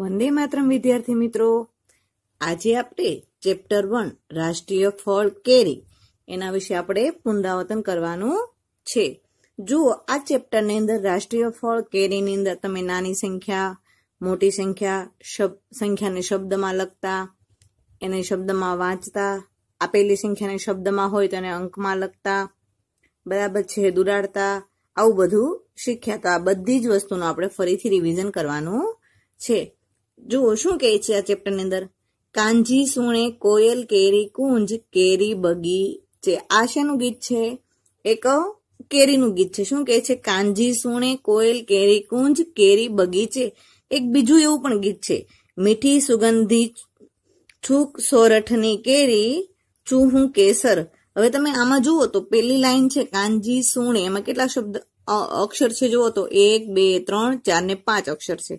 વંદે માતરમ વિદ્યાર્થી મિત્રો આજે આપણે ચેપ્ટર વન રાષ્ટ્રીય ફળ કેરી એના વિશે આપણે પુનરાવર્તન કરવાનું છે જુઓ આ ચેપ્ટરની અંદર રાષ્ટ્રીય ફળ કેરીની અંદર તમે નાની સંખ્યા મોટી સંખ્યા શબ્દ સંખ્યાને શબ્દમાં લખતા એને શબ્દમાં વાંચતા આપેલી સંખ્યાને શબ્દમાં હોય તો એને અંકમાં લખતા બરાબર છે દુરાડતા આવું બધું શીખ્યા તો આ બધી જ વસ્તુનું આપણે ફરીથી રિવિઝન કરવાનું છે જુઓ શું કહે છે આ ચેપ્ટરની અંદર કાંજી સુણે કોયલ કેરી કુંજ કેરી બગી છે આ શેનું ગીત છે એક કેરીનું ગીત છે શું કહે છે કાંજી સુણે કોયલ કેરી કુંજ કેરી બગીચે એક બીજું એવું પણ ગીત છે મીઠી સુગંધી છૂક સોરઠની કેરી ચૂહું કેસર હવે તમે આમાં જુઓ તો પેલી લાઈન છે કાંજી સુણે એમાં કેટલા શબ્દ અક્ષર છે જુઓ તો એક બે ત્રણ ચાર ને પાંચ અક્ષર છે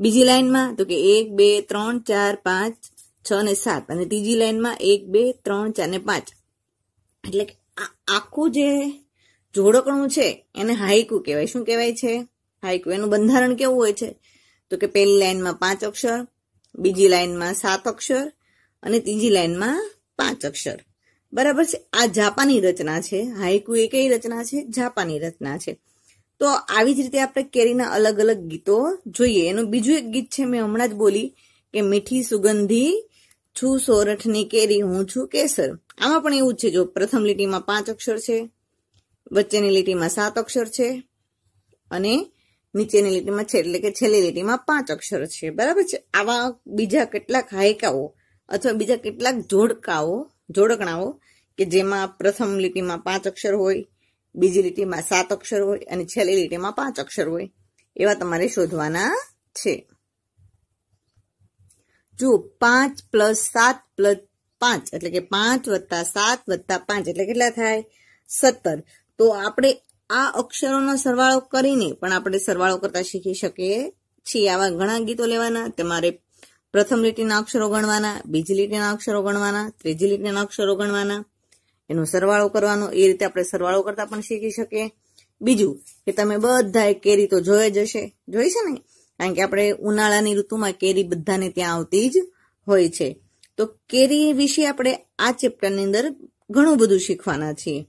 બીજી લાઇનમાં તો કે એક બે ત્રણ ચાર પાંચ છ ને સાત અને ત્રીજી લાઇનમાં એક બે ત્રણ ચાર ને પાંચ એટલે કે આખું જે જોડકણું છે એને હાઈકુ કહેવાય શું કહેવાય છે હાઈકુ એનું બંધારણ કેવું હોય છે તો કે પહેલી લાઇનમાં પાંચ અક્ષર બીજી લાઇનમાં સાત અક્ષર અને ત્રીજી લાઇનમાં પાંચ અક્ષર બરાબર છે આ જાપાની રચના છે હાઈકુ એ કઈ રચના છે જાપાની રચના છે તો આવી જ રીતે આપણે કેરીના અલગ અલગ ગીતો જોઈએ એનું બીજું એક ગીત છે મેં હમણાં જ બોલી કે મીઠી સુગંધી છું સોરઠની કેરી હું છું કેસર આમાં પણ એવું છે જો પ્રથમ લીટીમાં પાંચ અક્ષર છે વચ્ચેની લીટીમાં સાત અક્ષર છે અને નીચેની લીટીમાં છે એટલે કે છેલ્લી લીટીમાં પાંચ અક્ષર છે બરાબર છે આવા બીજા કેટલાક હાયકાઓ અથવા બીજા કેટલાક જોડકાઓ જોડકણાઓ કે જેમાં પ્રથમ લીટીમાં પાંચ અક્ષર હોય બીજી લીટીમાં સાત અક્ષર હોય અને છેલ્લી લીટીમાં પાંચ અક્ષર હોય એવા તમારે શોધવાના છે જો પાંચ પ્લસ સાત પ્લસ પાંચ એટલે કે પાંચ વત્તા સાત વત્તા પાંચ એટલે કેટલા થાય સત્તર તો આપણે આ અક્ષરોનો સરવાળો કરીને પણ આપણે સરવાળો કરતા શીખી શકીએ છીએ આવા ઘણા ગીતો લેવાના તમારે પ્રથમ લીટીના અક્ષરો ગણવાના બીજી લીટીના અક્ષરો ગણવાના ત્રીજી લીટીના અક્ષરો ગણવાના એનો સરવાળો કરવાનો એ રીતે આપણે સરવાળો કરતા પણ શીખી શકીએ બીજું કે તમે બધાએ કેરી તો જોઈ જ હશે જોઈ છે ને કારણ કે આપણે ઉનાળાની ઋતુમાં કેરી બધાને ત્યાં આવતી જ હોય છે તો કેરી વિશે આપણે આ ચેપ્ટરની અંદર ઘણું બધું શીખવાના છીએ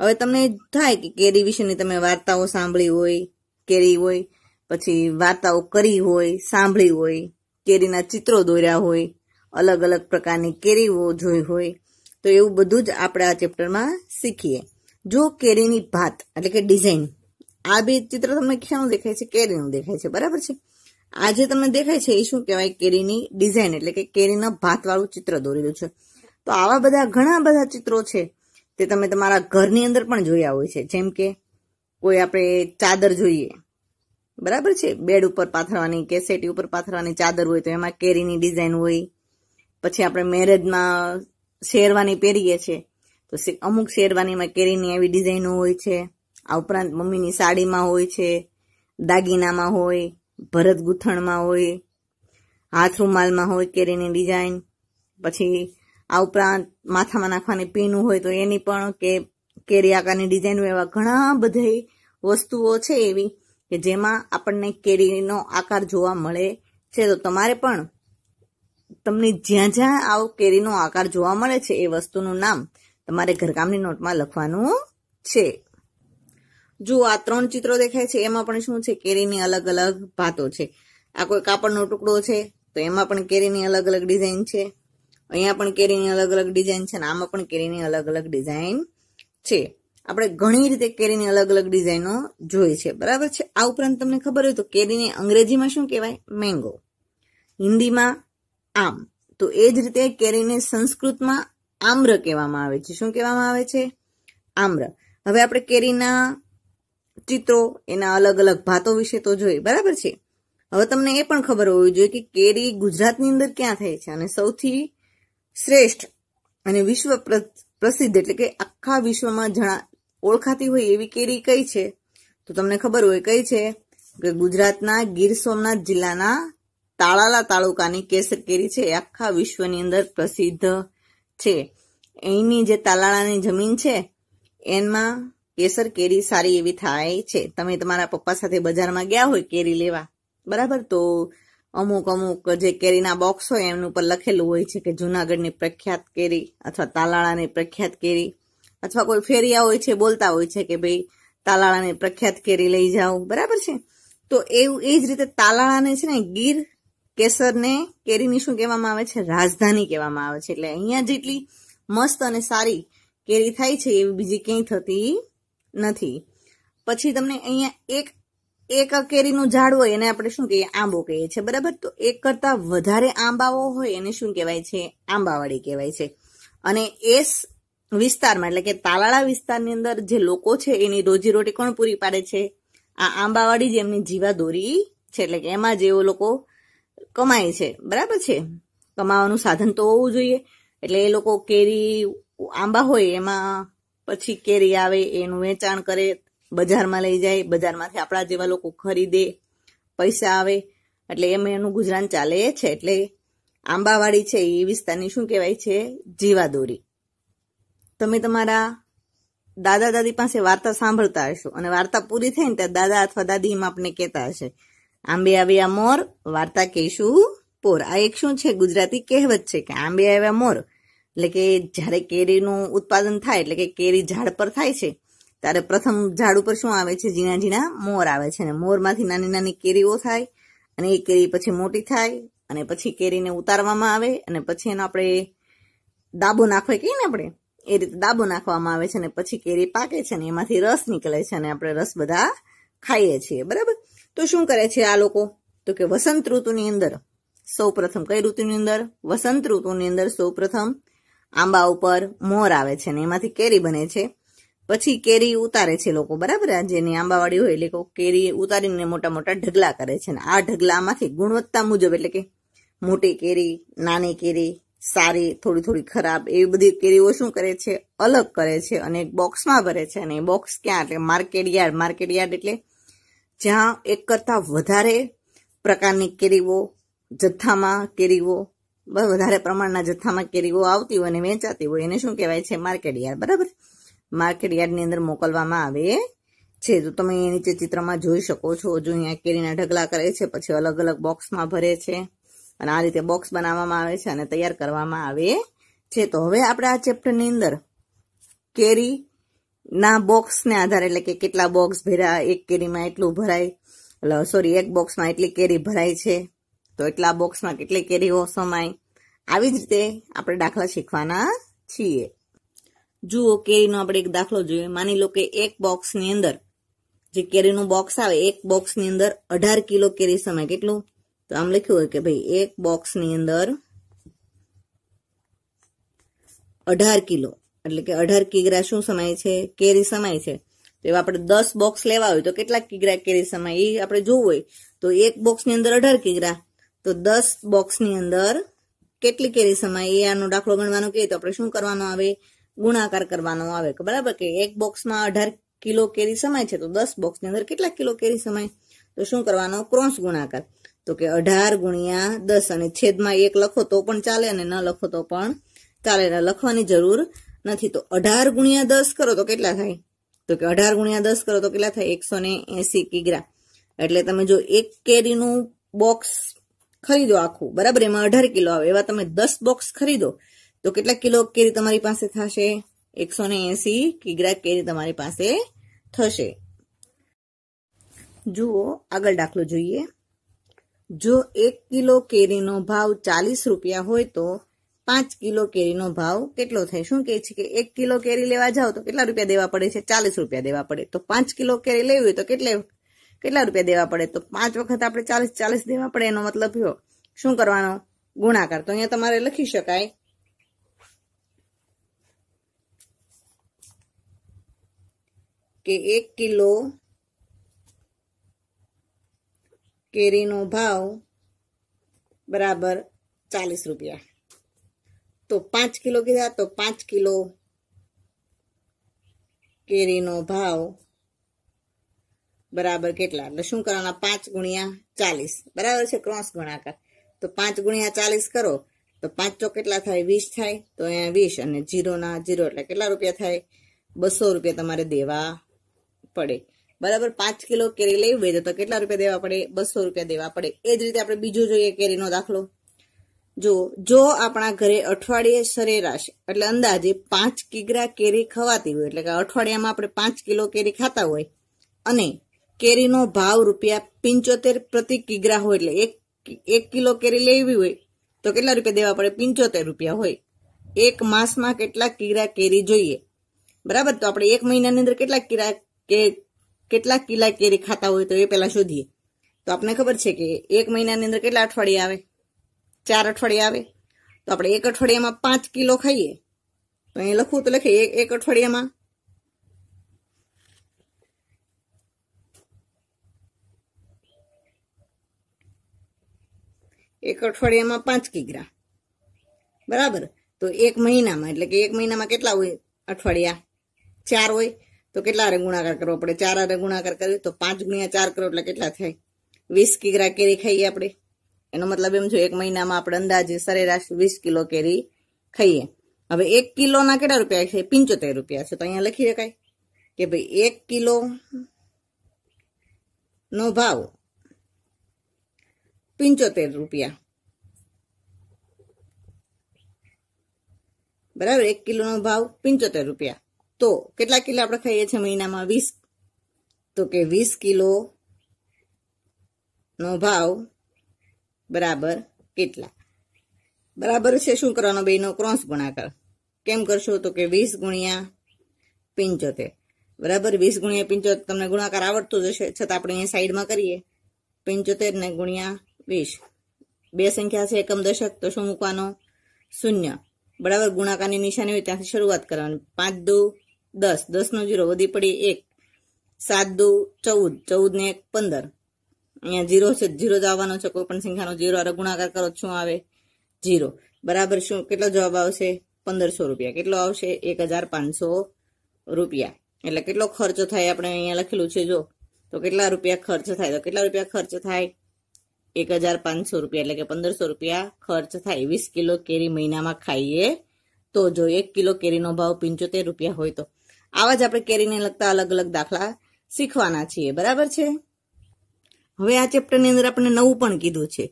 હવે તમને થાય કે કેરી વિશેની તમે વાર્તાઓ સાંભળી હોય કેરી હોય પછી વાર્તાઓ કરી હોય સાંભળી હોય કેરીના ચિત્રો દોર્યા હોય અલગ અલગ પ્રકારની કેરીઓ જોઈ હોય તો એવું બધું જ આપણે આ ચેપ્ટરમાં શીખીએ જો કેરીની ભાત એટલે કે ડિઝાઇન આ બે ચિત્ર તમને ક્યાંનું દેખાય છે કેરીનું દેખાય છે બરાબર છે આ જે તમને દેખાય છે એ શું કહેવાય કેરીની ડિઝાઇન એટલે કે કેરીના ભાતવાળું ચિત્ર દોરેલું છે તો આવા બધા ઘણા બધા ચિત્રો છે તે તમે તમારા ઘરની અંદર પણ જોયા હોય છે જેમ કે કોઈ આપણે ચાદર જોઈએ બરાબર છે બેડ ઉપર પાથરવાની કે સેટી ઉપર પાથરવાની ચાદર હોય તો એમાં કેરીની ડિઝાઇન હોય પછી આપણે મેરેજમાં શેરવાની પહેરીએ છીએ તો અમુક શેરવાનીમાં કેરીની એવી ડિઝાઇનો હોય છે આ ઉપરાંત મમ્મીની સાડીમાં હોય છે દાગીનામાં હોય ભરત ગૂંથણમાં હોય હાથ રૂમાલમાં હોય કેરીની ડિઝાઇન પછી આ ઉપરાંત માથામાં નાખવાની પીનું હોય તો એની પણ કે કેરી આકારની ડિઝાઇન એવા ઘણા બધી વસ્તુઓ છે એવી કે જેમાં આપણને કેરીનો આકાર જોવા મળે છે તો તમારે પણ તમને જ્યાં જ્યાં આવો કેરીનો આકાર જોવા મળે છે એ વસ્તુનું નામ તમારે ઘરકામની નોટમાં લખવાનું છે જો આ ત્રણ ચિત્રો દેખાય છે એમાં પણ શું છે કેરીની અલગ અલગ ભાતો છે આ કોઈ કાપડનો ટુકડો છે તો એમાં પણ કેરીની અલગ અલગ ડિઝાઇન છે અહીંયા પણ કેરીની અલગ અલગ ડિઝાઇન છે અને આમાં પણ કેરીની અલગ અલગ ડિઝાઇન છે આપણે ઘણી રીતે કેરીની અલગ અલગ ડિઝાઇનો જોઈ છે બરાબર છે આ ઉપરાંત તમને ખબર હોય તો કેરીને અંગ્રેજીમાં શું કહેવાય મેંગો હિન્દીમાં આમ તો એ જ રીતે કેરીને સંસ્કૃતમાં આમ્ર કહેવામાં આવે છે શું કહેવામાં આવે છે આમ્ર હવે આપણે કેરીના ચિત્રો એના અલગ અલગ ભાતો વિશે તો જોઈએ બરાબર છે હવે તમને એ પણ ખબર હોવી જોઈએ કે કેરી ગુજરાતની અંદર ક્યાં થાય છે અને સૌથી શ્રેષ્ઠ અને વિશ્વ પ્રસિદ્ધ એટલે કે આખા વિશ્વમાં જણા ઓળખાતી હોય એવી કેરી કઈ છે તો તમને ખબર હોય કઈ છે કે ગુજરાતના ગીર સોમનાથ જિલ્લાના તાળાલા તાલુકાની કેસર કેરી છે એ આખા વિશ્વની અંદર પ્રસિદ્ધ છે અહીંની જે તાલાળાની જમીન છે એમાં કેસર કેરી સારી એવી થાય છે તમે તમારા પપ્પા સાથે બજારમાં ગયા હોય કેરી લેવા બરાબર તો અમુક અમુક જે કેરીના બોક્સ હોય એમનું ઉપર લખેલું હોય છે કે જુનાગઢની પ્રખ્યાત કેરી અથવા તાલાળાની પ્રખ્યાત કેરી અથવા કોઈ ફેરિયા હોય છે બોલતા હોય છે કે ભાઈ તાલાળાની પ્રખ્યાત કેરી લઈ જાઓ બરાબર છે તો એવું એ જ રીતે તાલાળાને છે ને ગીર કેસરને કેરીની શું કહેવામાં આવે છે રાજધાની કહેવામાં આવે છે એટલે અહીંયા જેટલી મસ્ત અને સારી કેરી થાય છે એવી બીજી ક્યાંય થતી નથી પછી તમને અહીંયા એક એક કેરીનું ઝાડ હોય એને આપણે શું કહીએ આંબો કહીએ છીએ બરાબર તો એક કરતાં વધારે આંબાઓ હોય એને શું કહેવાય છે આંબાવાડી કહેવાય છે અને એ વિસ્તારમાં એટલે કે તાલાળા વિસ્તારની અંદર જે લોકો છે એની રોજીરોટી કોણ પૂરી પાડે છે આ આંબાવાડી જ એમની જીવાદોરી છે એટલે કે એમાં જેઓ લોકો કમાય છે બરાબર છે કમાવાનું સાધન તો હોવું જોઈએ એટલે એ લોકો કેરી આંબા હોય એમાં પછી કેરી આવે એનું વેચાણ કરે બજારમાં લઈ જાય બજારમાંથી આપણા જેવા લોકો ખરીદે પૈસા આવે એટલે એમ એનું ગુજરાન ચાલે છે એટલે આંબાવાડી છે એ વિસ્તારની શું કહેવાય છે જીવાદોરી તમે તમારા દાદા દાદી પાસે વાર્તા સાંભળતા હશો અને વાર્તા પૂરી થઈ ત્યારે દાદા અથવા દાદી એમ આપને કહેતા હશે આંબે આવ્યા મોર વાર્તા કહીશું પોર આ એક શું છે ગુજરાતી કહેવત છે કે આંબે આવ્યા મોર એટલે કે જ્યારે કેરીનું ઉત્પાદન થાય એટલે કે કેરી ઝાડ પર થાય છે ત્યારે પ્રથમ ઝાડ ઉપર શું આવે છે ઝીણા ઝીણા મોર આવે છે અને મોરમાંથી નાની નાની કેરીઓ થાય અને એ કેરી પછી મોટી થાય અને પછી કેરીને ઉતારવામાં આવે અને પછી એનો આપણે દાબો નાખવા કહીએ ને આપણે એ રીતે દાબો નાખવામાં આવે છે અને પછી કેરી પાકે છે અને એમાંથી રસ નીકળે છે અને આપણે રસ બધા ખાઈએ છીએ બરાબર તો શું કરે છે આ લોકો તો કે વસંત ઋતુની અંદર સૌ પ્રથમ કઈ ઋતુની અંદર વસંત ઋતુની અંદર સૌ પ્રથમ આંબા ઉપર મોર આવે છે ને એમાંથી કેરી બને છે પછી કેરી ઉતારે છે લોકો બરાબર જેની આંબાવાળી હોય એટલે કેરી ઉતારીને મોટા મોટા ઢગલા કરે છે ને આ ઢગલામાંથી ગુણવત્તા મુજબ એટલે કે મોટી કેરી નાની કેરી સારી થોડી થોડી ખરાબ એવી બધી કેરીઓ શું કરે છે અલગ કરે છે અને એક બોક્સમાં ભરે છે અને એ બોક્સ ક્યાં એટલે માર્કેટ યાર્ડ માર્કેટ યાર્ડ એટલે જ્યાં એક કરતાં વધારે પ્રકારની કેરીઓ જથ્થામાં કેરીઓ વધારે પ્રમાણના જથ્થામાં કેરીઓ આવતી હોય અને વેચાતી હોય એને શું કહેવાય છે માર્કેટ યાર્ડ બરાબર માર્કેટ યાર્ડની અંદર મોકલવામાં આવે છે તો તમે એ નીચે ચિત્રમાં જોઈ શકો છો જો અહીંયા કેરીના ઢગલા કરે છે પછી અલગ અલગ બોક્સમાં ભરે છે અને આ રીતે બોક્સ બનાવવામાં આવે છે અને તૈયાર કરવામાં આવે છે તો હવે આપણે આ ચેપ્ટરની અંદર કેરી ના બોક્સને આધારે એટલે કે કેટલા બોક્સ ભેરા એક કેરીમાં એટલું ભરાય એટલે સોરી એક બોક્સમાં એટલી કેરી ભરાય છે તો એટલા બોક્સમાં કેટલી કેરીઓ સમાય આવી જ રીતે આપણે દાખલા શીખવાના છીએ જુઓ કેરીનો આપણે એક દાખલો જોઈએ માની લો કે એક બોક્સની અંદર જે કેરીનું બોક્સ આવે એક બોક્સની અંદર અઢાર કિલો કેરી સમાય કેટલું તો આમ લખ્યું હોય કે ભાઈ એક બોક્સની અંદર અઢાર કિલો એટલે કે અઢાર કિગ્રા શું સમાય છે કેરી સમાય છે તો એવા આપણે દસ બોક્સ લેવા હોય તો કેટલા કિગ્રા કેરી સમાય એ આપણે જોવું હોય તો એક બોક્સની અંદર અઢાર કિગ્રા તો દસ બોક્સની અંદર કેટલી કેરી સમાય એ આનો દાખલો ગણવાનો કહીએ તો આપણે શું કરવાનો આવે ગુણાકાર કરવાનો આવે બરાબર કે એક બોક્સમાં અઢાર કિલો કેરી સમાય છે તો દસ બોક્સની અંદર કેટલા કિલો કેરી સમાય તો શું કરવાનો ક્રોસ ગુણાકાર તો કે અઢાર ગુણ્યા દસ અને છેદમાં એક લખો તો પણ ચાલે અને ન લખો તો પણ ચાલે લખવાની જરૂર નથી તો અઢાર ગુણ્યા દસ કરો તો કેટલા થાય તો કે અઢાર ગુણ્યા દસ કરો તો કેટલા થાય એકસો ને એસી કિગ્રા એટલે તમે જો એક કેરીનું બોક્સ ખરીદો આખું બરાબર એમાં અઢાર કિલો આવે એવા તમે દસ બોક્સ ખરીદો તો કેટલા કિલો કેરી તમારી પાસે થશે એકસો ને એસી કિગ્રા કેરી તમારી પાસે થશે જુઓ આગળ દાખલો જોઈએ જો એક કિલો કેરીનો ભાવ ચાલીસ રૂપિયા હોય તો પાંચ કિલો કેરીનો ભાવ કેટલો થાય શું કે છે કે એક કિલો કેરી લેવા જાઓ તો કેટલા રૂપિયા દેવા પડે છે ચાલીસ રૂપિયા દેવા પડે તો પાંચ કિલો કેરી લેવી હોય તો કેટલે કેટલા રૂપિયા દેવા પડે તો પાંચ વખત આપણે ચાલીસ ચાલીસ દેવા પડે એનો મતલબ થયો શું કરવાનો ગુણાકાર તો અહીંયા તમારે લખી શકાય કે એક કિલો કેરીનો ભાવ બરાબર ચાલીસ રૂપિયા તો પાંચ કિલો કીધા તો પાંચ કિલો કેરીનો ભાવ બરાબર કેટલા એટલે શું કરવાના પાંચ ગુણ્યા ચાલીસ બરાબર છે ક્રોસ ગુણાકાર તો પાંચ ગુણ્યા ચાલીસ કરો તો પાંચ ચો કેટલા થાય વીસ થાય તો અહીંયા વીસ અને જીરોના જીરો એટલે કેટલા રૂપિયા થાય બસો રૂપિયા તમારે દેવા પડે બરાબર પાંચ કિલો કેરી લેવી હોય તો કેટલા રૂપિયા દેવા પડે બસો રૂપિયા દેવા પડે એ જ રીતે આપણે બીજું જોઈએ કેરીનો દાખલો જો જો આપણા ઘરે અઠવાડિયે સરેરાશ એટલે અંદાજે પાંચ કિગ્રા કેરી ખવાતી હોય એટલે કે અઠવાડિયામાં આપણે પાંચ કિલો કેરી ખાતા હોય અને કેરીનો ભાવ રૂપિયા પંચોતેર પ્રતિ કિગ્રા હોય એટલે એક એક કિલો કેરી લેવી હોય તો કેટલા રૂપિયા દેવા પડે પિંચોતેર રૂપિયા હોય એક માસમાં કેટલા કિગ્રા કેરી જોઈએ બરાબર તો આપણે એક મહિનાની અંદર કેટલા કિરા કે કેટલા કિલા કેરી ખાતા હોય તો એ પહેલા શોધીએ તો આપને ખબર છે કે એક મહિનાની અંદર કેટલા અઠવાડિયા આવે चार अठवाडिया तो आप एक अठवाडिया में पांच किलो खाई तो अ लख तो लख एक अठवाडिया में एक अठवाडिया में पांच किग्रा बराबर तो एक महीना में एट्ल एक महीना में के अठवाडिया चार हो तो के गुणाकार करो अपने चार अरे गुणाकार करे तो पांच गुणिया चार करो एट के वीस किग्रा केरी खाई अपने એનો મતલબ એમ છે એક મહિનામાં આપણે અંદાજે સરેરાશ વીસ કિલો કેરી ખાઈએ હવે એક કિલોના કેટલા રૂપિયા છે પંચોતેર રૂપિયા છે તો અહીંયા લખી શકાય કે ભાઈ એક કિલો નો ભાવ પંચોતેર રૂપિયા બરાબર એક કિલોનો ભાવ પિંચોતેર રૂપિયા તો કેટલા કિલો આપણે ખાઈએ છીએ મહિનામાં વીસ તો કે વીસ કિલો નો ભાવ બરાબર કેટલા બરાબર છે શું કરવાનો બેનો ક્રોસ ગુણાકાર કેમ કરશો તો કે વીસ ગુણ્યા પિંચોતેર બરાબર વીસ ગુણ્યા પંચોતેર તમને ગુણાકાર આવડતો જશે છતાં આપણે અહીંયા સાઈડમાં કરીએ પિંચોતેર ને ગુણ્યા વીસ બે સંખ્યા છે એકમ દશક તો શું મૂકવાનો શૂન્ય બરાબર ગુણાકારની નિશાની હોય ત્યાંથી શરૂઆત કરવાની પાંચ દુ દસ દસનો જીરો વધી પડી એક સાત દુ ચૌદ ચૌદ ને એક પંદર અહીંયા જીરો છે જીરો જ આવવાનો છે કોઈ પણ સંખ્યાનો જીરો અરે ગુણાકાર કરો શું આવે જીરો બરાબર શું કેટલો જવાબ આવશે પંદરસો રૂપિયા કેટલો આવશે એક હજાર પાંચસો રૂપિયા એટલે કેટલો ખર્ચ થાય આપણે અહીંયા લખેલું છે જો તો કેટલા રૂપિયા ખર્ચ થાય તો કેટલા રૂપિયા ખર્ચ થાય એક હજાર પાંચસો રૂપિયા એટલે કે પંદરસો રૂપિયા ખર્ચ થાય વીસ કિલો કેરી મહિનામાં ખાઈએ તો જો એક કિલો કેરીનો ભાવ પંચોતેર રૂપિયા હોય તો આવા જ આપણે કેરીને લગતા અલગ અલગ દાખલા શીખવાના છીએ બરાબર છે હવે આ ચેપ્ટરની અંદર આપણે નવું પણ કીધું છે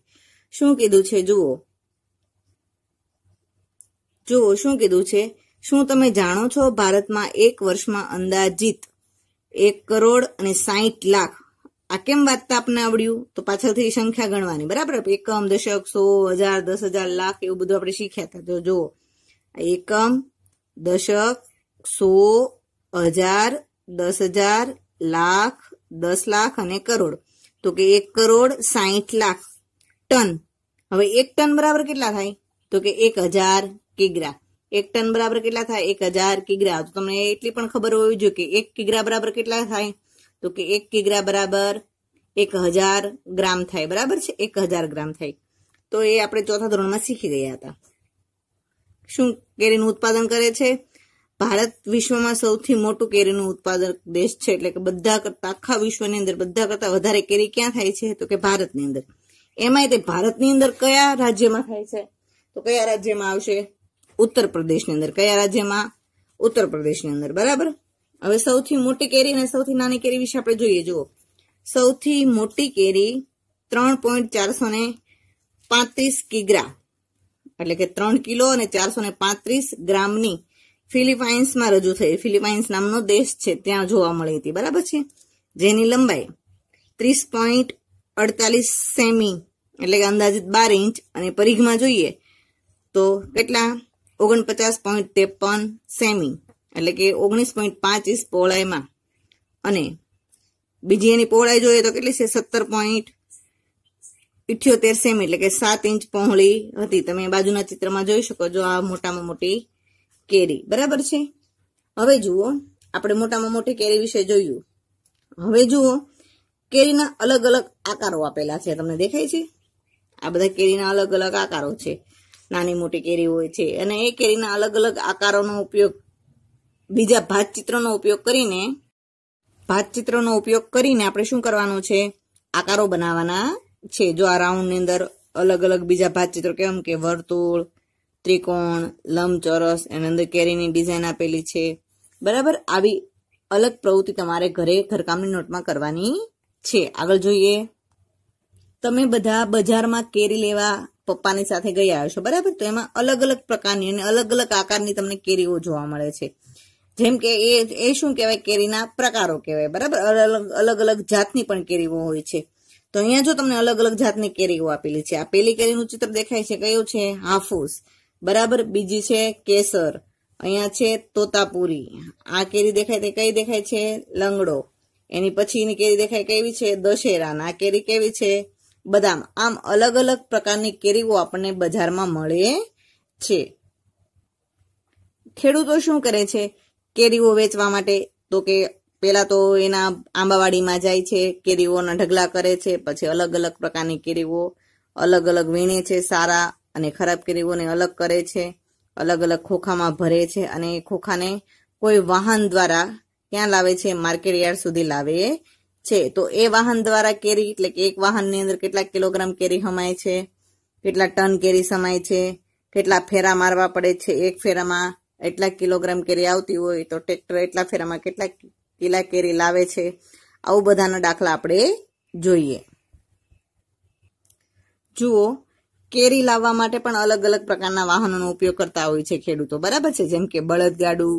શું કીધું છે જુઓ જુઓ શું કીધું છે શું તમે જાણો છો ભારતમાં એક વર્ષમાં અંદાજિત એક કરોડ અને સાહીઠ લાખ આ કેમ વાંચતા આપને આવડ્યું તો પાછળથી સંખ્યા ગણવાની બરાબર એકમ દશક સો હજાર દસ હજાર લાખ એવું બધું આપણે શીખ્યા હતા તો જુઓ એકમ દશક સો હજાર દસ હજાર લાખ દસ લાખ અને કરોડ તો કે એક કરોડ સાહીઠ લાખ ટન હવે એક ટન બરાબર કેટલા થાય તો કે એક હજાર કિગ્રા એક ટન બરાબર કેટલા થાય એક હજાર કિગ્રા તો તમને એટલી પણ ખબર હોવી જોઈએ કે એક કિગ્રા બરાબર કેટલા થાય તો કે એક કિગ્રા બરાબર એક હજાર ગ્રામ થાય બરાબર છે એક હજાર ગ્રામ થાય તો એ આપણે ચોથા ધોરણમાં શીખી ગયા હતા શું કેરીનું ઉત્પાદન કરે છે ભારત વિશ્વમાં સૌથી મોટું કેરીનું ઉત્પાદક દેશ છે એટલે કે બધા કરતા આખા વિશ્વની અંદર બધા કરતા વધારે કેરી ક્યાં થાય છે તો કે ભારતની અંદર એમાંય તે ભારતની અંદર કયા રાજ્યમાં થાય છે તો કયા રાજ્યમાં આવશે ઉત્તર પ્રદેશની અંદર કયા રાજ્યમાં ઉત્તર પ્રદેશની અંદર બરાબર હવે સૌથી મોટી કેરી અને સૌથી નાની કેરી વિશે આપણે જોઈએ જુઓ સૌથી મોટી કેરી ત્રણ પોઈન્ટ ચારસો ને પાંત્રીસ કિગ્રા એટલે કે ત્રણ કિલો અને ચારસો ને પાંત્રીસ ગ્રામની ફિલિપાઇન્સમાં રજૂ થઈ ફિલિપાઇન્સ નામનો દેશ છે ત્યાં જોવા મળી હતી બરાબર છે જેની લંબાઈ ત્રીસ પોઈન્ટ અડતાલીસ સેમી એટલે કે અંદાજિત બાર ઇંચ અને પરિઘમાં જોઈએ તો કેટલા ઓગણપચાસ પોઈન્ટ ત્રેપન સેમી એટલે કે ઓગણીસ પોઈન્ટ પાંચ ઇંચ પહોળાઈમાં અને બીજી એની પહોળાઈ જોઈએ તો કેટલી છે સત્તર પોઈન્ટ ઇઠ્યોતેર સેમી એટલે કે સાત ઇંચ પહોળી હતી તમે બાજુના ચિત્રમાં જોઈ શકો જો આ મોટામાં મોટી કેરી બરાબર છે હવે જુઓ આપણે મોટામાં મોટી કેરી વિશે જોયું હવે જુઓ કેરીના અલગ અલગ આકારો આપેલા છે તમને દેખાય છે આ બધા કેરીના અલગ અલગ આકારો છે નાની મોટી કેરી હોય છે અને એ કેરીના અલગ અલગ આકારોનો ઉપયોગ બીજા ભાતચિત્રનો ઉપયોગ કરીને ભાતચિત્રનો ઉપયોગ કરીને આપણે શું કરવાનું છે આકારો બનાવવાના છે જો આ રાઉન્ડની અંદર અલગ અલગ બીજા ભાતચિત્રો કેમ કે વર્તુળ ત્રિકોણ લંબચોરસ એની અંદર કેરીની ડિઝાઇન આપેલી છે બરાબર આવી અલગ પ્રવૃત્તિ તમારે ઘરે ઘરકામની નોટમાં કરવાની છે આગળ જોઈએ તમે બધા બજારમાં કેરી લેવા પપ્પાની સાથે ગયા હશો બરાબર તો એમાં અલગ અલગ પ્રકારની અને અલગ અલગ આકારની તમને કેરીઓ જોવા મળે છે જેમ કે એ એ શું કહેવાય કેરીના પ્રકારો કહેવાય બરાબર અલગ અલગ અલગ જાતની પણ કેરીઓ હોય છે તો અહીંયા જો તમને અલગ અલગ જાતની કેરીઓ આપેલી છે આ પેલી કેરીનું ચિત્ર દેખાય છે કયું છે હાફૂસ બરાબર બીજી છે કેસર અહીંયા છે તોતાપુરી આ કેરી દેખાય તે કઈ દેખાય છે લંગડો એની પછી એની કેરી દેખાય કેવી છે દશેરા આ કેરી કેવી છે બદામ આમ અલગ અલગ પ્રકારની કેરીઓ આપણને બજારમાં મળે છે ખેડૂતો શું કરે છે કેરીઓ વેચવા માટે તો કે પેલા તો એના આંબાવાડીમાં જાય છે કેરીઓના ઢગલા કરે છે પછી અલગ અલગ પ્રકારની કેરીઓ અલગ અલગ વીણે છે સારા અને ખરાબ કેરીઓને અલગ કરે છે અલગ અલગ ખોખામાં ભરે છે અને એ ખોખાને કોઈ વાહન દ્વારા ક્યાં લાવે છે માર્કેટ યાર્ડ સુધી લાવે છે તો એ વાહન દ્વારા કેરી એટલે કે એક વાહનની અંદર કેટલા કિલોગ્રામ કેરી સમાય છે કેટલા ટન કેરી સમાય છે કેટલા ફેરા મારવા પડે છે એક ફેરામાં એટલા કિલોગ્રામ કેરી આવતી હોય તો ટ્રેક્ટર એટલા ફેરામાં કેટલા કિલા કેરી લાવે છે આવું બધાના દાખલા આપણે જોઈએ જુઓ કેરી લાવવા માટે પણ અલગ અલગ પ્રકારના વાહનોનો ઉપયોગ કરતા હોય છે ખેડૂતો બરાબર છે જેમ કે બળદગાડું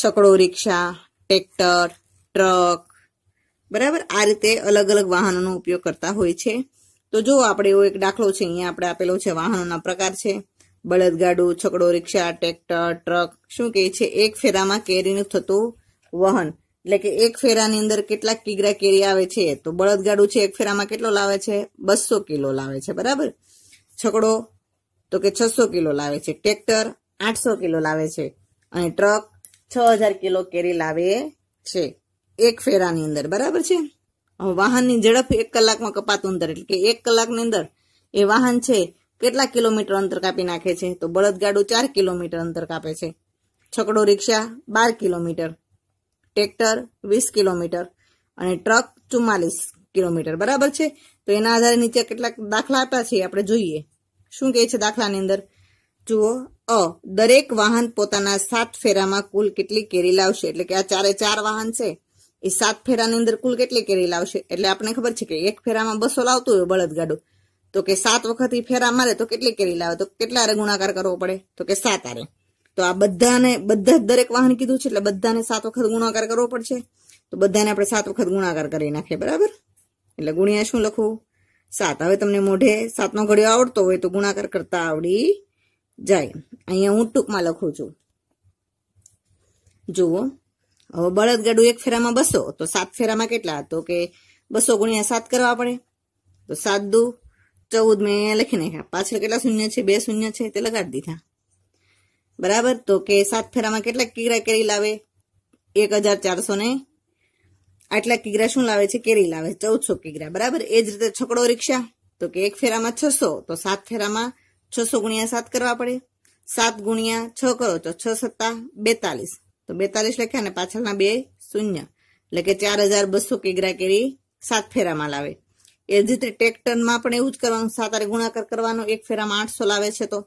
છકડો રિક્ષા ટ્રેક્ટર ટ્રક બરાબર આ રીતે અલગ અલગ વાહનોનો ઉપયોગ કરતા હોય છે તો જો આપણે એવો એક દાખલો છે અહીંયા આપણે આપેલો છે વાહનોના પ્રકાર છે બળદગાડું છકડો રિક્ષા ટ્રેક્ટર ટ્રક શું કહે છે એક ફેરામાં કેરીનું થતું વહન એટલે કે એક ફેરાની અંદર કેટલા કિગ્રા કેરી આવે છે તો બળદગાડું છે એક ફેરામાં કેટલો લાવે છે બસો કિલો લાવે છે બરાબર છકડો તો કે છસો કિલો લાવે છે ટ્રેક્ટર આઠસો કિલો લાવે છે અને ટ્રક છ હજાર કિલો કેરી લાવે છે એક ફેરાની અંદર બરાબર છે વાહનની ઝડપ એક કલાકમાં કપાતું અંતર એટલે કે એક કલાકની અંદર એ વાહન છે કેટલા કિલોમીટર અંતર કાપી નાખે છે તો બળદગાડું ચાર કિલોમીટર અંતર કાપે છે છકડો રિક્ષા બાર કિલોમીટર ટ્રેક્ટર વીસ કિલોમીટર અને ટ્રક ચુમ્માલીસ કિલોમીટર બરાબર છે તો એના આધારે નીચે કેટલાક દાખલા આપ્યા છે આપણે જોઈએ શું કહે છે દાખલાની અંદર જુઓ અ દરેક વાહન પોતાના સાત ફેરામાં કુલ કેટલી કેરી લાવશે એટલે કે આ ચારે ચાર વાહન છે એ સાત ફેરાની અંદર કુલ કેટલી કેરી લાવશે એટલે આપણને ખબર છે કે એક ફેરામાં બસો લાવતું હોય બળદગાડું તો કે સાત વખત એ ફેરા મારે તો કેટલી કેરી લાવે તો કેટલા રે ગુણાકાર કરવો પડે તો કે સાત આરે તો આ બધાને બધા દરેક વાહન કીધું છે એટલે બધાને સાત વખત ગુણાકાર કરવો પડશે તો બધાને આપણે સાત વખત ગુણાકાર કરી નાખીએ બરાબર એટલે ગુણ્યા શું લખું સાત હવે તમને મોઢે સાતનો ઘડિયો આવડતો હોય તો ગુણાકાર કરતા આવડી જાય અહીંયા હું ટૂંકમાં લખું છું જુઓ હવે બળદગાડું એક ફેરામાં બસો તો સાત ફેરામાં કેટલા તો કે બસો ગુણ્યા સાત કરવા પડે તો સાત દુ ચૌદ મેં અહીંયા લખી નાખ્યા પાછળ કેટલા શૂન્ય છે બે શૂન્ય છે તે લગાડી દીધા બરાબર તો કે સાત ફેરામાં કેટલા કીરા કેરી લાવે એક હજાર ચારસો ને આટલા કિગ્રા શું લાવે છે કેરી લાવે ચૌદસો કિગ્રા બરાબર એ જ રીતે છકડો રિક્ષા તો કે એક ફેરામાં છસો તો સાત ફેરામાં છસો ગુણ્યા સાત કરવા પડે સાત ગુણ્યા છ કરો તો છ સત્તા બેતાલીસ તો બેતાલીસ લખ્યા ને પાછળના બે શૂન્ય એટલે કે ચાર હજાર બસો કિગ્રા કેરી સાત ફેરામાં લાવે એ જ રીતે ટેક્ટરમાં પણ એવું જ કરવાનું સાત આરે ગુણાકાર કરવાનો એક ફેરામાં આઠસો લાવે છે તો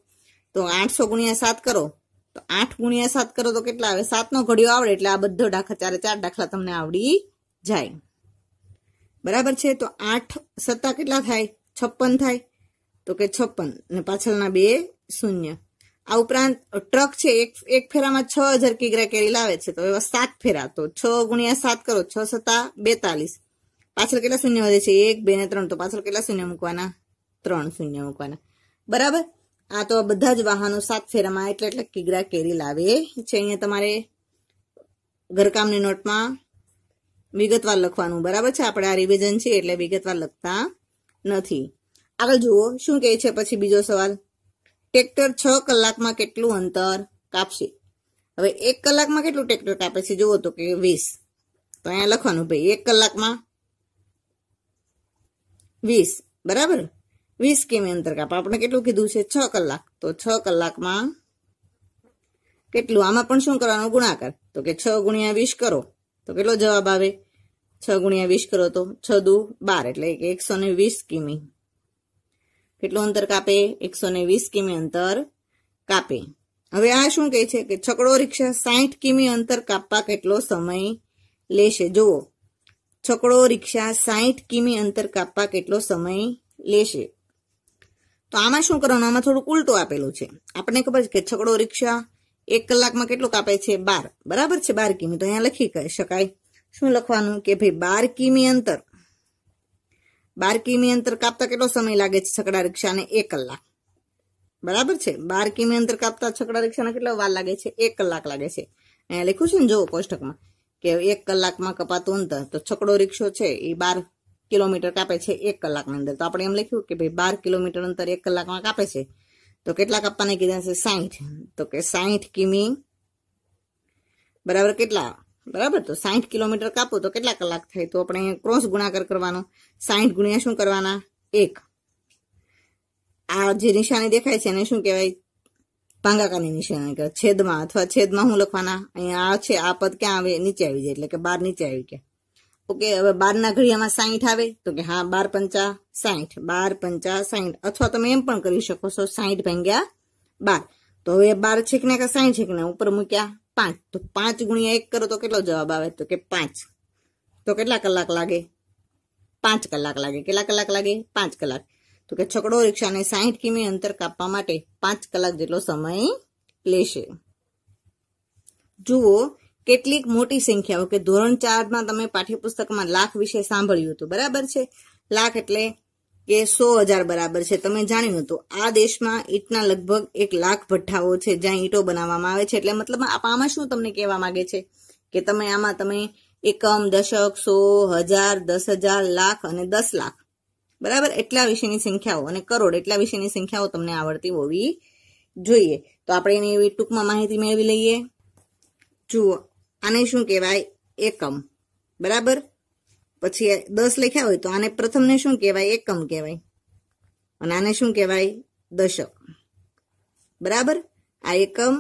તો આઠસો ગુણ્યા સાત કરો તો આઠ ગુણ્યા સાત કરો તો કેટલા આવે સાતનો ઘડિયો આવડે એટલે આ બધો ડાખા ચારે ચાર દાખલા તમને આવડી જાય બરાબર છે તો આઠ સત્તા કેટલા થાય છપ્પન થાય તો કે છપ્પન ને પાછળના બે શૂન્ય આ ઉપરાંત ટ્રક છે એક એક ફેરામાં છ હજાર કિગ્રા કેરી લાવે છે તો એવા સાત ફેરા તો છ ગુણ્યા સાત કરો છ સત્તા બેતાલીસ પાછળ કેટલા શૂન્ય વધે છે એક બે ને ત્રણ તો પાછળ કેટલા શૂન્ય મૂકવાના ત્રણ શૂન્ય મૂકવાના બરાબર આ તો બધા જ વાહનો સાત ફેરામાં એટલે એટલે કિગ્રા કેરી લાવે છે અહીંયા તમારે ઘરકામની નોટમાં વિગતવાર લખવાનું બરાબર છે આપણે આ રિવિઝન છે એટલે વિગતવાર લખતા નથી આગળ જુઓ શું કહે છે પછી બીજો સવાલ ટ્રેક્ટર છ કલાકમાં કેટલું અંતર કાપશે હવે એક કલાકમાં કેટલું ટ્રેક્ટર કાપે છે જુઓ તો કે વીસ તો અહીંયા લખવાનું ભાઈ એક કલાકમાં વીસ બરાબર વીસ કિમી અંતર કાપ આપણે કેટલું કીધું છે છ કલાક તો છ કલાકમાં કેટલું આમાં પણ શું કરવાનો ગુણાકાર તો કે છ ગુણ્યા વીસ કરો તો કેટલો જવાબ આવે છ ગુણ્યા વીસ કરો તો છ દુ બાર એટલે કે એકસો ને વીસ કિમી કેટલું અંતર કાપે એકસો ને વીસ કિમી અંતર કાપે હવે આ શું કહે છે કે છકડો રિક્ષા સાહીઠ કિમી અંતર કાપવા કેટલો સમય લેશે જુઓ છકડો રિક્ષા સાહીઠ કિમી અંતર કાપવા કેટલો સમય લેશે તો આમાં શું કરવાનું આમાં થોડુંક ઉલટું આપેલું છે આપણને ખબર છે કે છકડો રિક્ષા એક કલાકમાં કેટલું કાપે છે બાર બરાબર છે બાર કિમી તો અહીંયા લખી શકાય શું લખવાનું કે ભાઈ બાર કિમી અંતર બાર કિમી અંતર કાપતા કેટલો સમય લાગે છે છકડા રિક્ષાને એક કલાક બરાબર છે બાર કિમી અંતર કાપતા છકડા રિક્ષાને કેટલો વાર લાગે છે એક કલાક લાગે છે અહીંયા લખ્યું છે ને જોવો કોષ્ટકમાં કે એક કલાકમાં કપાતું અંતર તો છકડો રિક્ષો છે એ બાર કિલોમીટર કાપે છે એક કલાકની અંદર તો આપણે એમ લખ્યું કે ભાઈ બાર કિલોમીટર અંતર એક કલાકમાં કાપે છે તો કેટલા કાપવાના કીધા છે સાહીઠ તો કે સાહીઠ કિમી બરાબર કેટલા બરાબર તો સાહીઠ કિલોમીટર કાપો તો કેટલા કલાક થાય તો આપણે ક્રોસ ગુણાકાર કરવાનો સાહીઠ ગુણ્યા શું કરવાના એક આ જે નિશાની દેખાય છે એને શું કહેવાય ભાંગાકારની નિશાની કહેવાય છેદમાં અથવા છેદમાં શું લખવાના અહીંયા આ છે આ પદ ક્યાં આવે નીચે આવી જાય એટલે કે બાર નીચે આવી ગયા ઓકે હવે બારના ઘડિયામાં સાઠ આવે તો કે હા બાર પંચા સાઠ બાર પંચા સાહીઠ અથવા તમે એમ પણ કરી શકો છો સાહીઠ ભાંગ્યા બાર તો હવે બાર છેક ને કે સાહીઠ છેકને ઉપર મૂક્યા પાંચ તો પાંચ ગુણ્યા એક કરો તો કેટલો જવાબ આવે તો કે પાંચ તો કેટલા કલાક લાગે પાંચ કલાક લાગે કેટલા કલાક લાગે પાંચ કલાક તો કે છકડો રિક્ષાને સાઠ કિમી અંતર કાપવા માટે પાંચ કલાક જેટલો સમય લેશે જુઓ કેટલીક મોટી સંખ્યાઓ કે ધોરણ ચારમાં તમે પાઠ્યપુસ્તકમાં લાખ વિશે સાંભળ્યું હતું બરાબર છે લાખ એટલે કે સો હજાર બરાબર છે તમે જાણ્યું હતું આ દેશમાં ઈંટના લગભગ એક લાખ ભઠ્ઠાઓ છે જ્યાં ઈંટો બનાવવામાં આવે છે એટલે મતલબ આમાં શું તમને કહેવા માંગે છે કે તમે આમાં તમે એકમ દશક સો હજાર દસ હજાર લાખ અને દસ લાખ બરાબર એટલા વિશેની સંખ્યાઓ અને કરોડ એટલા વિશેની સંખ્યાઓ તમને આવડતી હોવી જોઈએ તો આપણે એની એવી ટૂંકમાં માહિતી મેળવી લઈએ જુઓ આને શું કહેવાય એકમ બરાબર પછી દસ લખ્યા હોય તો આને પ્રથમને શું કહેવાય એકમ કહેવાય અને આને શું કહેવાય દશક બરાબર આ એકમ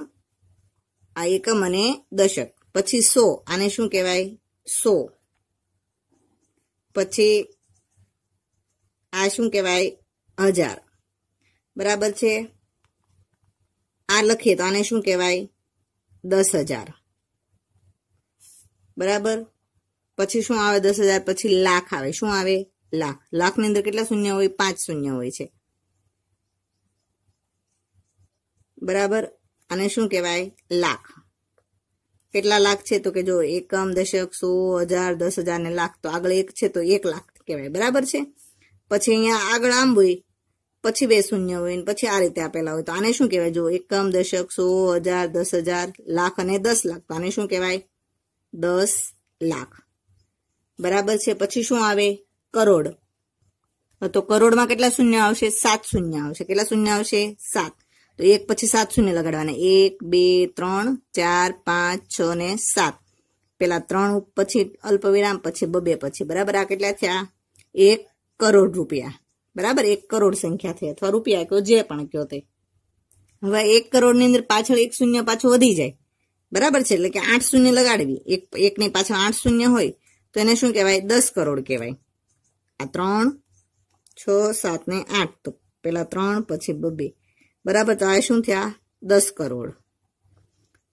આ એકમ અને દશક પછી સો આને શું કહેવાય સો પછી આ શું કહેવાય હજાર બરાબર છે આ લખીએ તો આને શું કહેવાય દસ હજાર બરાબર પછી શું આવે દસ હજાર પછી લાખ આવે શું આવે લાખ લાખની અંદર કેટલા શૂન્ય હોય પાંચ શૂન્ય હોય છે બરાબર અને શું કહેવાય લાખ કેટલા લાખ છે તો કે જો એકમ દશક સો હજાર દસ હજાર ને લાખ તો આગળ એક છે તો એક લાખ કહેવાય બરાબર છે પછી અહીંયા આગળ આમ હોય પછી બે શૂન્ય હોય પછી આ રીતે આપેલા હોય તો આને શું કહેવાય જો એકમ દશક સો હજાર દસ હજાર લાખ અને દસ લાખ તો આને શું કહેવાય દસ લાખ બરાબર છે પછી શું આવે કરોડ તો કરોડમાં કેટલા શૂન્ય આવશે સાત શૂન્ય આવશે કેટલા શૂન્ય આવશે સાત તો એક પછી સાત શૂન્ય લગાડવાના એક બે ત્રણ ચાર પાંચ છ ને સાત પેલા ત્રણ પછી અલ્પવિરામ પછી બબે પછી બરાબર આ કેટલા થયા એક કરોડ રૂપિયા બરાબર એક કરોડ સંખ્યા થઈ અથવા રૂપિયા કયો જે પણ કયો તે હવે એક કરોડની અંદર પાછળ એક શૂન્ય પાછું વધી જાય બરાબર છે એટલે કે આઠ શૂન્ય લગાડવી એક એકની પાછળ આઠ શૂન્ય હોય તો એને શું કહેવાય દસ કરોડ કહેવાય આ ત્રણ છ સાત ને આઠ તો પેલા ત્રણ પછી બબે બરાબર તો આ શું થયા દસ કરોડ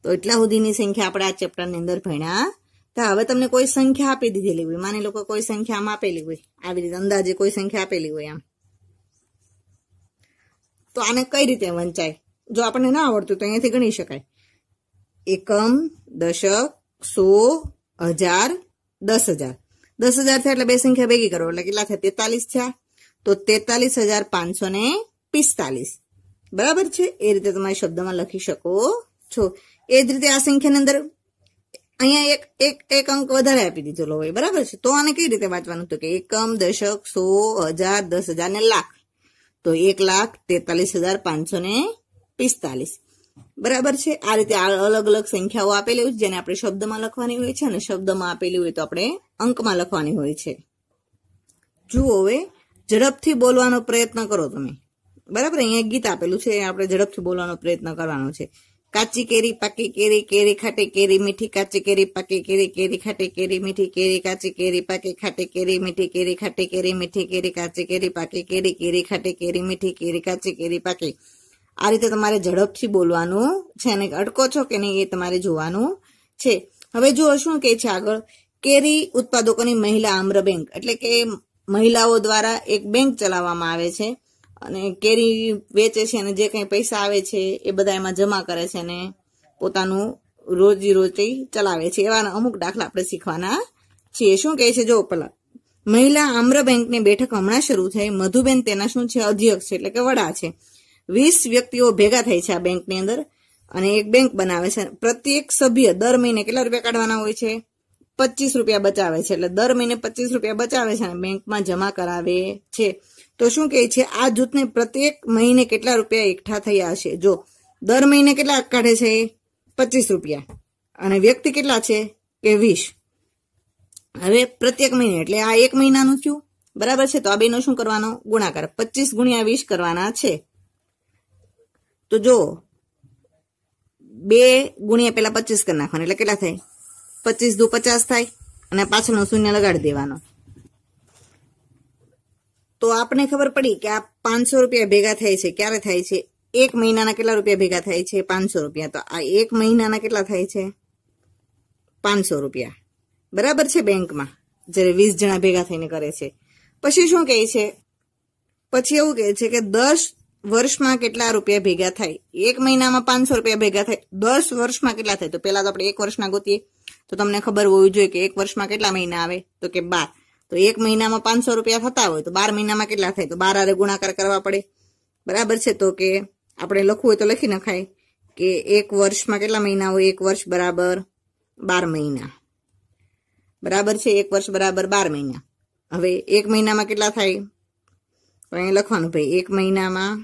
તો એટલા સુધીની સંખ્યા આપણે આ ચેપ્ટરની અંદર ભણ્યા તો હવે તમને કોઈ સંખ્યા આપી દીધેલી હોય માની લોકો કોઈ સંખ્યા આમ આપેલી હોય આવી રીતે અંદાજે કોઈ સંખ્યા આપેલી હોય આમ તો આને કઈ રીતે વંચાય જો આપણને ના આવડતું તો અહીંયાથી ગણી શકાય એકમ દશક સો હજાર દસ હજાર દસ હજાર થયા એટલે બે સંખ્યા ભેગી કરો એટલે કેટલા થયા તેતાલીસ થયા તો તેતાલીસ હજાર પાંચસો ને પિસ્તાલીસ બરાબર છે એ રીતે તમારે શબ્દમાં લખી શકો છો એ જ રીતે આ સંખ્યાની અંદર અહીંયા એક એક એક અંક વધારે આપી દીધેલો હોય બરાબર છે તો આને કઈ રીતે વાંચવાનું તો કે એકમ દશક સો હજાર દસ હજાર ને લાખ તો એક લાખ તેતાલીસ હજાર પાંચસો ને પિસ્તાલીસ બરાબર છે આ રીતે અલગ અલગ સંખ્યાઓ આપેલી હોય છે જેને આપણે શબ્દમાં લખવાની હોય છે અને શબ્દમાં આપેલી હોય તો આપણે અંકમાં લખવાની હોય છે જુઓ હવે ઝડપથી બોલવાનો પ્રયત્ન કરો તમે બરાબર અહીંયા ગીત આપેલું છે આપણે ઝડપથી બોલવાનો પ્રયત્ન કરવાનો છે કાચી કેરી પાકી કેરી કેરી ખાટી કેરી મીઠી કાચી કેરી પાકી કેરી કેરી ખાટી કેરી મીઠી કેરી કાચી કેરી પાકી ખાટી કેરી મીઠી કેરી ખાટી કેરી મીઠી કેરી કાચી કેરી પાકી કેરી કેરી ખાટી કેરી મીઠી કેરી કાચી કેરી પાકી આ રીતે તમારે ઝડપથી બોલવાનું છે અને અટકો છો કે નહીં એ તમારે જોવાનું છે હવે જુઓ શું કહે છે આગળ કેરી ઉત્પાદકોની મહિલા આમ્ર બેંક એટલે કે મહિલાઓ દ્વારા એક બેંક ચલાવવામાં આવે છે અને કેરી વેચે છે અને જે કંઈ પૈસા આવે છે એ બધા એમાં જમા કરે છે અને પોતાનું રોજી રોટી ચલાવે છે એવા અમુક દાખલા આપણે શીખવાના છીએ શું કહે છે જો પેલા મહિલા આમ્ર બેંકની બેઠક હમણાં શરૂ થઈ મધુબેન તેના શું છે અધ્યક્ષ છે એટલે કે વડા છે વીસ વ્યક્તિઓ ભેગા થાય છે આ બેંકની અંદર અને એક બેંક બનાવે છે પ્રત્યેક સભ્ય દર મહિને કેટલા રૂપિયા કાઢવાના હોય છે પચીસ રૂપિયા બચાવે છે એટલે દર મહિને પચીસ રૂપિયા બચાવે છે અને બેંકમાં જમા કરાવે છે તો શું કહે છે આ જૂથને પ્રત્યેક મહિને કેટલા રૂપિયા એકઠા થયા હશે જો દર મહિને કેટલા કાઢે છે પચીસ રૂપિયા અને વ્યક્તિ કેટલા છે કે વીસ હવે પ્રત્યેક મહિને એટલે આ એક મહિનાનું થયું બરાબર છે તો આ બેનો શું કરવાનો ગુણાકાર પચીસ ગુણ્યા વીસ કરવાના છે તો જો બે ગુણ્યા પેલા પચીસ કરી નાખવાના એટલે કેટલા થાય પચીસ દુ પચાસ થાય અને પાછળનો શૂન્ય લગાડી દેવાનો તો આપણે ખબર પડી કે આ પાંચસો રૂપિયા ભેગા થાય છે ક્યારે થાય છે એક મહિનાના કેટલા રૂપિયા ભેગા થાય છે પાંચસો રૂપિયા તો આ એક મહિનાના કેટલા થાય છે પાંચસો રૂપિયા બરાબર છે બેંકમાં જ્યારે વીસ જણા ભેગા થઈને કરે છે પછી શું કહે છે પછી એવું કહે છે કે દસ વર્ષમાં કેટલા રૂપિયા ભેગા થાય એક મહિનામાં પાંચસો રૂપિયા ભેગા થાય દસ વર્ષમાં કેટલા થાય તો પહેલા તો આપણે એક વર્ષના ગોતીએ તો તમને ખબર હોવી જોઈએ કે એક વર્ષમાં કેટલા મહિના આવે તો કે બાર તો એક મહિનામાં પાંચસો રૂપિયા થતા હોય તો બાર મહિનામાં કેટલા થાય તો બાર આરે ગુણાકાર કરવા પડે બરાબર છે તો કે આપણે લખવું હોય તો લખી નખાય કે એક વર્ષમાં કેટલા મહિના હોય એક વર્ષ બરાબર બાર મહિના બરાબર છે એક વર્ષ બરાબર બાર મહિના હવે એક મહિનામાં કેટલા થાય તો અહીં લખવાનું ભાઈ એક મહિનામાં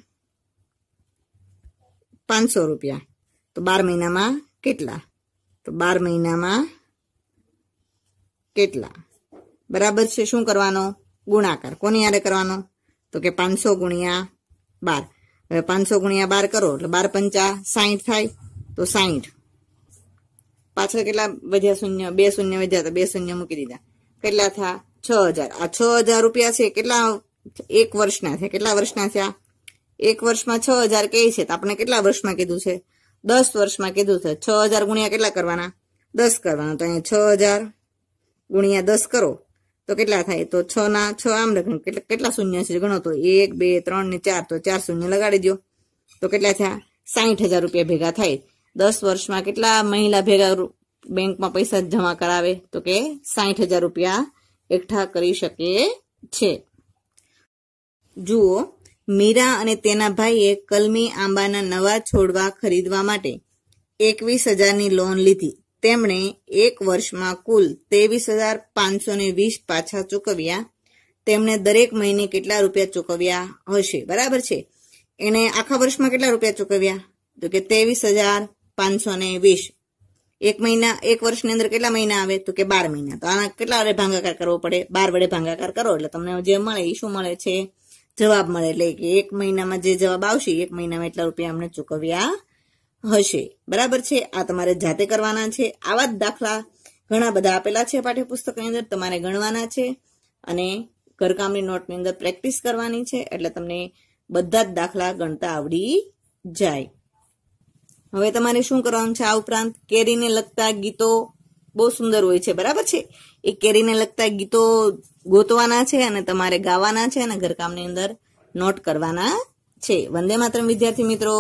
પાંચસો રૂપિયા તો બાર મહિનામાં કેટલા તો બાર મહિનામાં કેટલા બરાબર છે શું કરવાનો ગુણાકાર કોની યારે કરવાનો તો કે પાંચસો ગુણ્યા બાર હવે પાંચસો ગુણ્યા બાર કરો એટલે બાર પંચા સાહીઠ થાય તો સાહીઠ પાછળ કેટલા વધ્યા શૂન્ય બે શૂન્ય વધ્યા તો બે શૂન્ય મૂકી દીધા કેટલા થયા છ હજાર આ છ હજાર રૂપિયા છે કેટલા એક વર્ષના છે કેટલા વર્ષના થયા એક વર્ષમાં છ હજાર કહે છે તો આપણે કેટલા વર્ષમાં કીધું છે દસ વર્ષમાં કીધું છે છ હજાર ગુણ્યા કેટલા કરવાના દસ કરવાના તો અહીંયા છ હજાર ગુણ્યા દસ કરો તો કેટલા થાય તો છ ના છ આમ લખે કેટલા શૂન્ય છે ગણો તો એક બે ત્રણ ને ચાર તો ચાર શૂન્ય લગાડી દો તો કેટલા થયા સાહીઠ હજાર રૂપિયા ભેગા થાય દસ વર્ષમાં કેટલા મહિલા ભેગા બેંકમાં પૈસા જમા કરાવે તો કે સાહીઠ હજાર રૂપિયા એકઠા કરી શકે છે જુઓ મીરા અને તેના ભાઈએ કલમી આંબાના નવા છોડવા ખરીદવા માટે એકવીસ હજારની લોન લીધી તેમણે એક વર્ષમાં કુલ ત્રેવીસ હજાર પાંચસો ને વીસ પાછા ચૂકવ્યા તેમણે દરેક મહિને કેટલા રૂપિયા ચૂકવ્યા હશે બરાબર છે એણે આખા વર્ષમાં કેટલા રૂપિયા ચૂકવ્યા તો કે ત્રેવીસ હજાર પાંચસો ને વીસ એક મહિના એક વર્ષની અંદર કેટલા મહિના આવે તો કે બાર મહિના તો આના કેટલા વડે ભાંગાકાર કરવો પડે બાર વડે ભાંગાકાર કરો એટલે તમને જે મળે એ શું મળે છે જવાબ મળે એટલે કે એક મહિનામાં જે જવાબ આવશે એક મહિનામાં એટલા રૂપિયા અમને ચૂકવ્યા હશે બરાબર છે આ તમારે જાતે કરવાના છે આવા જ દાખલા ઘણા બધા આપેલા છે પાઠ્યપુસ્તકની અંદર તમારે ગણવાના છે અને ઘરકામની નોટની અંદર પ્રેક્ટિસ કરવાની છે એટલે તમને બધા જ દાખલા ગણતા આવડી જાય હવે તમારે શું કરવાનું છે આ ઉપરાંત કેરીને લગતા ગીતો બહુ સુંદર હોય છે બરાબર છે એ કેરીને લગતા ગીતો ગોતવાના છે અને તમારે ગાવાના છે અને ઘરકામની અંદર નોટ કરવાના છે વંદે માતરમ વિદ્યાર્થી મિત્રો